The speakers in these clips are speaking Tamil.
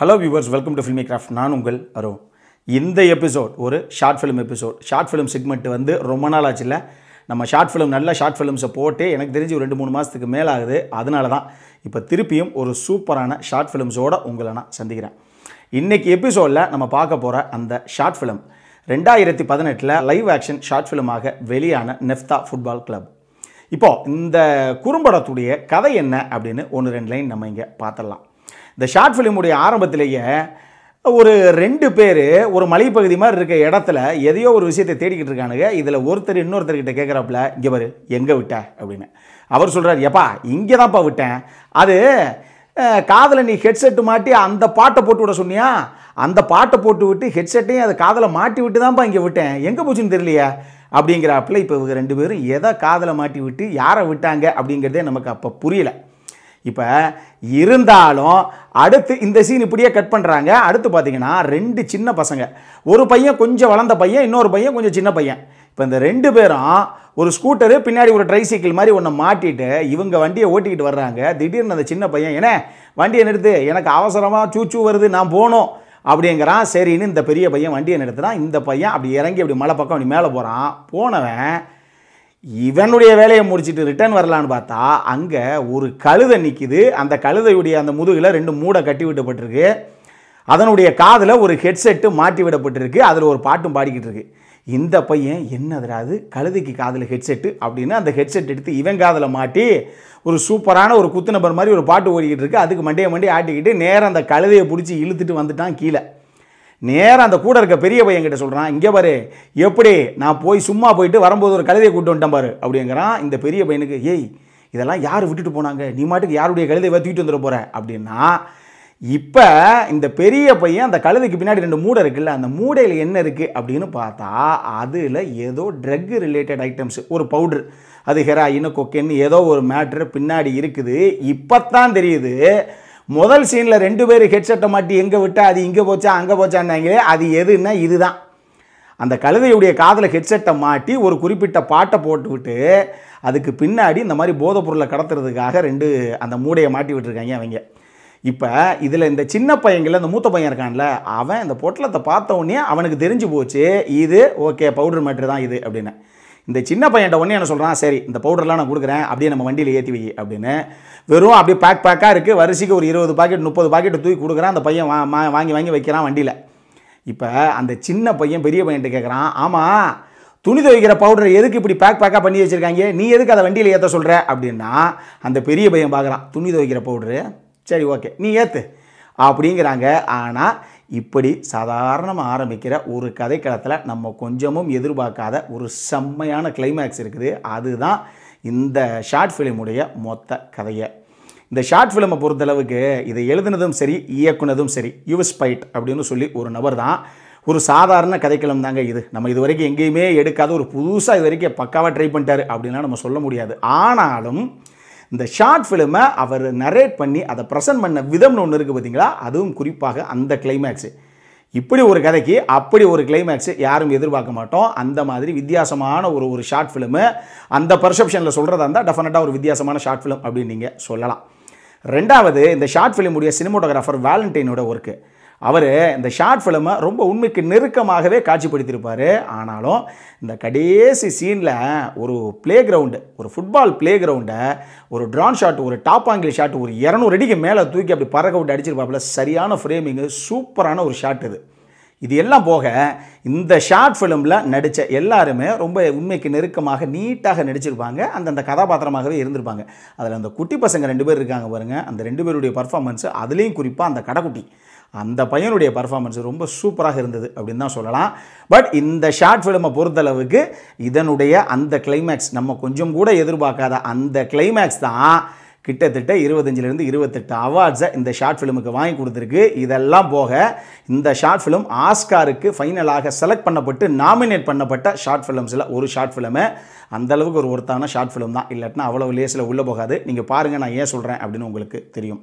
hello viewers welcome to Filmi Craft நான் உங்கள் அரோ இந்த எபிசோட் ஒரு short film episode short film segment வந்து ரொம்ப நாள் இல்லை நம்ம ஷார்ட் ஃபிலிம் நல்ல ஷார்ட் ஃபிலிம்ஸை போட்டு எனக்கு தெரிஞ்சு ஒரு ரெண்டு மூணு மாதத்துக்கு மேலே ஆகுது அதனால தான் இப்போ திருப்பியும் ஒரு சூப்பரான ஷார்ட் ஃபிலிம்ஸோடு உங்களை நான் சந்திக்கிறேன் இன்றைக்கி எபிசோடில் நம்ம பார்க்க போகிற அந்த ஷார்ட் ஃபிலிம் ரெண்டாயிரத்தி பதினெட்டில் லைவ் ஆக்ஷன் ஷார்ட் ஃபிலிமாக வெளியான நெஃப்தா ஃபுட்பால் கிளப் இப்போது இந்த குறும்படத்துடைய கதை என்ன அப்படின்னு ஒன்று ரெண்டு லைன் நம்ம இங்கே பார்த்துடலாம் இந்த ஷார்ட் ஃபிலிமுடைய ஆரம்பத்திலேயே ஒரு ரெண்டு பேர் ஒரு மலைப்பகுதி மாதிரி இருக்க இடத்துல எதையோ ஒரு விஷயத்தை தேடிக்கிட்டு இருக்கானுங்க இதில் ஒருத்தர் இன்னொருத்தர்கிட்ட கேட்குறாப்புல இங்கே பாரு எங்கே விட்ட அப்படின்னு அவர் சொல்கிறார் எப்பா இங்கே தான்ப்பா விட்டேன் அது காதில் நீ ஹெட்செட்டு மாட்டி அந்த பாட்டை போட்டு விட சொன்னியா அந்த பாட்டை போட்டு விட்டு ஹெட்செட்டையும் அதை காதில் மாட்டி விட்டு தான்ப்பா இங்கே விட்டேன் எங்கே போச்சுன்னு தெரியலையே அப்படிங்கிறாப்புல இப்போ இவங்க ரெண்டு பேரும் எதை காதில் மாட்டி விட்டு யாரை விட்டாங்க அப்படிங்கிறதே நமக்கு அப்போ புரியலை இப்போ இருந்தாலும் அடுத்து இந்த சீன் இப்படியே கட் பண்ணுறாங்க அடுத்து பார்த்தீங்கன்னா ரெண்டு சின்ன பசங்க ஒரு பையன் கொஞ்சம் வளர்ந்த பையன் இன்னொரு பையன் கொஞ்சம் சின்ன பையன் இப்போ இந்த ரெண்டு பேரும் ஒரு ஸ்கூட்டரு பின்னாடி ஒரு ட்ரைசைக்கிள் மாதிரி ஒன்று மாட்டிட்டு இவங்க வண்டியை ஓட்டிக்கிட்டு வர்றாங்க திடீர்னு அந்த சின்ன பையன் ஏன்னா வண்டியை நிறுத்து எனக்கு அவசரமாக சூச்சு வருது நான் போகணும் அப்படிங்கிறான் சரின்னு இந்த பெரிய பையன் வண்டியை நிறுத்துறான் இந்த பையன் அப்படி இறங்கி அப்படி மலை பக்கம் அப்படி மேலே போகிறான் போனவன் இவனுடைய வேலையை முடிச்சுட்டு ரிட்டர்ன் வரலான்னு பார்த்தா அங்கே ஒரு கழுதை நிற்கிது அந்த கழுதையுடைய அந்த முதுகில் ரெண்டு மூடை கட்டி விடப்பட்டிருக்கு அதனுடைய காதில் ஒரு ஹெட்செட்டு மாட்டி விடப்பட்டிருக்கு அதில் ஒரு பாட்டும் பாடிக்கிட்டு இருக்கு இந்த பையன் தராது கழுதைக்கு காதில் ஹெட்செட்டு அப்படின்னு அந்த ஹெட்செட் எடுத்து இவன் காதில் மாட்டி ஒரு சூப்பரான ஒரு குத்து நபர் மாதிரி ஒரு பாட்டு ஓடிக்கிட்டு இருக்கு அதுக்கு மண்டையை மண்டையை ஆட்டிக்கிட்டு நேரம் அந்த கழுதையை பிடிச்சி இழுத்துட்டு வந்துட்டான் கீழே நேராக அந்த கூட இருக்க பெரிய பையன் கிட்ட சொல்கிறான் இங்கே பாரு எப்படி நான் போய் சும்மா போயிட்டு வரும்போது ஒரு கழுதையை கூட்டு வந்துட்டேன் பாரு அப்படிங்கிறான் இந்த பெரிய பையனுக்கு ஏய் இதெல்லாம் யார் விட்டுட்டு போனாங்க நீ மாட்டுக்கு யாருடைய கழுதை தூக்கிட்டு வந்துட போகிற அப்படின்னா இப்போ இந்த பெரிய பையன் அந்த கழுதைக்கு பின்னாடி ரெண்டு மூடை இருக்குல்ல அந்த மூடையில் என்ன இருக்குது அப்படின்னு பார்த்தா அதில் ஏதோ ட்ரக் ரிலேட்டட் ஐட்டம்ஸ் ஒரு பவுட்ரு அது ஹெராயின் கொக்கேன்னு ஏதோ ஒரு மேட்ரு பின்னாடி இருக்குது இப்போத்தான் தெரியுது முதல் சீனில் ரெண்டு பேர் ஹெட்செட்டை மாட்டி எங்கே விட்டால் அது இங்கே போச்சா அங்கே போச்சான்னாங்களே அது எதுன்னா இதுதான் அந்த கழுதையுடைய காதில் ஹெட்செட்டை மாட்டி ஒரு குறிப்பிட்ட பாட்டை போட்டுவிட்டு அதுக்கு பின்னாடி இந்த மாதிரி போதைப்பொருளை கடத்துறதுக்காக ரெண்டு அந்த மூடையை மாட்டி விட்டுருக்காங்க அவங்க இப்போ இதில் இந்த சின்ன பையங்கள இந்த மூத்த பையன் இருக்கான்ல அவன் இந்த பொட்டலத்தை பார்த்த உடனே அவனுக்கு தெரிஞ்சு போச்சு இது ஓகே பவுடர் மாட்டு தான் இது அப்படின்னு இந்த சின்ன பையன்கிட்ட ஒன்று என்ன சொல்கிறான் சரி இந்த பவுடர்லாம் நான் கொடுக்குறேன் அப்படியே நம்ம வண்டியில் ஏற்றி வை அப்படின்னு வெறும் அப்படியே பேக் பேக்காக இருக்குது வரிசைக்கு ஒரு இருபது பாக்கெட் முப்பது பாக்கெட் தூக்கி கொடுக்குறேன் அந்த பையன் வாங்கி வாங்கி வைக்கிறான் வண்டியில் இப்போ அந்த சின்ன பையன் பெரிய பையன்ட்டு கேட்குறான் ஆமாம் துணி துவைக்கிற பவுடரை எதுக்கு இப்படி பேக் பேக்காக பண்ணி வச்சுருக்காங்க நீ எதுக்கு அதை வண்டியில் ஏற்ற சொல்கிற அப்படின்னா அந்த பெரிய பையன் பார்க்குறான் துணி துவைக்கிற பவுடரு சரி ஓகே நீ ஏற்று அப்படிங்கிறாங்க ஆனால் இப்படி சாதாரணமாக ஆரம்பிக்கிற ஒரு கதைக்களத்தில் நம்ம கொஞ்சமும் எதிர்பார்க்காத ஒரு செம்மையான கிளைமேக்ஸ் இருக்குது அதுதான் இந்த ஷார்ட் ஃபிலிமுடைய மொத்த கதையை இந்த ஷார்ட் ஃபிலிமை பொறுத்தளவுக்கு இதை எழுதுனதும் சரி இயக்குனதும் சரி யூஸ்பைட் அப்படின்னு சொல்லி ஒரு நபர் தான் ஒரு சாதாரண கதைக்களம் தாங்க இது நம்ம இது வரைக்கும் எங்கேயுமே எடுக்காத ஒரு புதுசாக இது வரைக்கும் பக்காவாக ட்ரை பண்ணிட்டாரு அப்படின்லாம் நம்ம சொல்ல முடியாது ஆனாலும் இந்த ஷார்ட் ஃபிலிமை அவர் நரேட் பண்ணி அதை ப்ரெசன்ட் பண்ண விதம்னு ஒன்று இருக்குது பார்த்தீங்களா அதுவும் குறிப்பாக அந்த கிளைமேக்ஸு இப்படி ஒரு கதைக்கு அப்படி ஒரு கிளைமேக்ஸு யாரும் எதிர்பார்க்க மாட்டோம் அந்த மாதிரி வித்தியாசமான ஒரு ஒரு ஷார்ட் ஃபிலிமு அந்த பர்செப்ஷனில் சொல்கிறதா இருந்தால் டெஃபினட்டாக ஒரு வித்தியாசமான ஷார்ட் ஃபிலிம் அப்படின்னு நீங்கள் சொல்லலாம் ரெண்டாவது இந்த ஷார்ட் ஃபிலிமுடைய சினிமோட்டோகிராஃபர் வேலண்டைனோட ஒர்க்கு அவர் இந்த ஷார்ட் ஃபிலிமை ரொம்ப உண்மைக்கு நெருக்கமாகவே காட்சிப்படுத்தியிருப்பார் ஆனாலும் இந்த கடைசி சீனில் ஒரு பிளே கிரவுண்டு ஒரு ஃபுட்பால் பிளே கிரவுண்டை ஒரு ட்ரான் ஷாட் ஒரு டாப் ஆங்கிள் ஷாட் ஒரு இரநூறு அடிக்கு மேலே தூக்கி அப்படி பறக்க விட்டு அடிச்சிருப்பாப்புல சரியான ஃப்ரேமிங்கு சூப்பரான ஒரு ஷாட் இது இது எல்லாம் போக இந்த ஷார்ட் ஃபிலிமில் நடித்த எல்லாருமே ரொம்ப உண்மைக்கு நெருக்கமாக நீட்டாக நடிச்சிருப்பாங்க அந்தந்த கதாபாத்திரமாகவே இருந்திருப்பாங்க அதில் அந்த குட்டி பசங்க ரெண்டு பேர் இருக்காங்க பாருங்கள் அந்த ரெண்டு பேருடைய பர்ஃபார்மன்ஸ் அதுலேயும் குறிப்பாக அந்த கடைக்குட்டி அந்த பையனுடைய பர்ஃபார்மன்ஸ் ரொம்ப சூப்பராக இருந்தது அப்படின்னு தான் சொல்லலாம் பட் இந்த ஷார்ட் ஃபிலிமை பொறுத்தளவுக்கு இதனுடைய அந்த கிளைமேக்ஸ் நம்ம கொஞ்சம் கூட எதிர்பார்க்காத அந்த கிளைமேக்ஸ் தான் கிட்டத்தட்ட இருபத்தஞ்சிலிருந்து இருபத்தெட்டு அவார்ட்ஸை இந்த ஷார்ட் ஃபிலிமுக்கு வாங்கி கொடுத்துருக்கு இதெல்லாம் போக இந்த ஷார்ட் ஃபிலிம் ஆஸ்காருக்கு ஃபைனலாக செலக்ட் பண்ணப்பட்டு நாமினேட் பண்ணப்பட்ட ஷார்ட் ஃபிலிம்ஸில் ஒரு ஷார்ட் ஃபிலிமு அந்தளவுக்கு ஒரு ஒருத்தான ஷார்ட் ஃபிலிம் தான் இல்லாட்டினா அவ்வளோ லேஸில் உள்ளே போகாது நீங்கள் பாருங்கள் நான் ஏன் சொல்கிறேன் அப்படின்னு உங்களுக்கு தெரியும்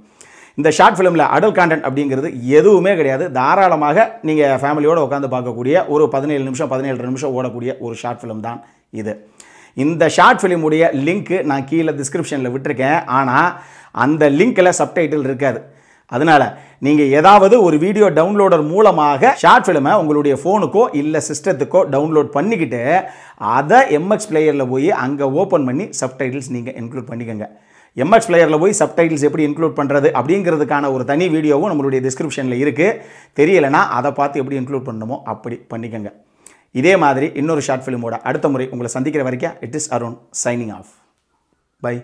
இந்த ஷார்ட் ஃபிலிமில் அடல் கான்டென்ட் அப்படிங்கிறது எதுவுமே கிடையாது தாராளமாக நீங்கள் ஃபேமிலியோடு உட்காந்து பார்க்கக்கூடிய ஒரு பதினேழு நிமிஷம் பதினேழு நிமிஷம் ஓடக்கூடிய ஒரு ஷார்ட் ஃபிலிம் தான் இது இந்த ஷார்ட் ஃபிலிமுடைய லிங்க்கு நான் கீழே டிஸ்கிரிப்ஷனில் விட்டுருக்கேன் ஆனால் அந்த லிங்க்கில் சப்டைட்டில் இருக்காது அதனால் நீங்கள் ஏதாவது ஒரு வீடியோ டவுன்லோடர் மூலமாக ஷார்ட் ஃபிலிமை உங்களுடைய ஃபோனுக்கோ இல்லை சிஸ்டத்துக்கோ டவுன்லோட் பண்ணிக்கிட்டு அதை எம்எக்ஸ் பிளேயரில் போய் அங்கே ஓப்பன் பண்ணி சப்டைட்டில்ஸ் நீங்கள் இன்க்ளூட் பண்ணிக்கோங்க எம்எக்ஸ் பிளேயரில் போய் சப்டைட்டில்ஸ் எப்படி இன்க்ளூட் பண்ணுறது அப்படிங்கிறதுக்கான ஒரு தனி வீடியோவும் நம்மளுடைய டிஸ்கிரிப்ஷனில் இருக்குது தெரியலைன்னா அதை பார்த்து எப்படி இன்க்ளூட் பண்ணணுமோ அப்படி பண்ணிக்கோங்க இதே மாதிரி இன்னொரு ஷார்ட் ஃபிலிமோட அடுத்த முறை உங்களை சந்திக்கிற வரைக்கும் it is Arun signing off by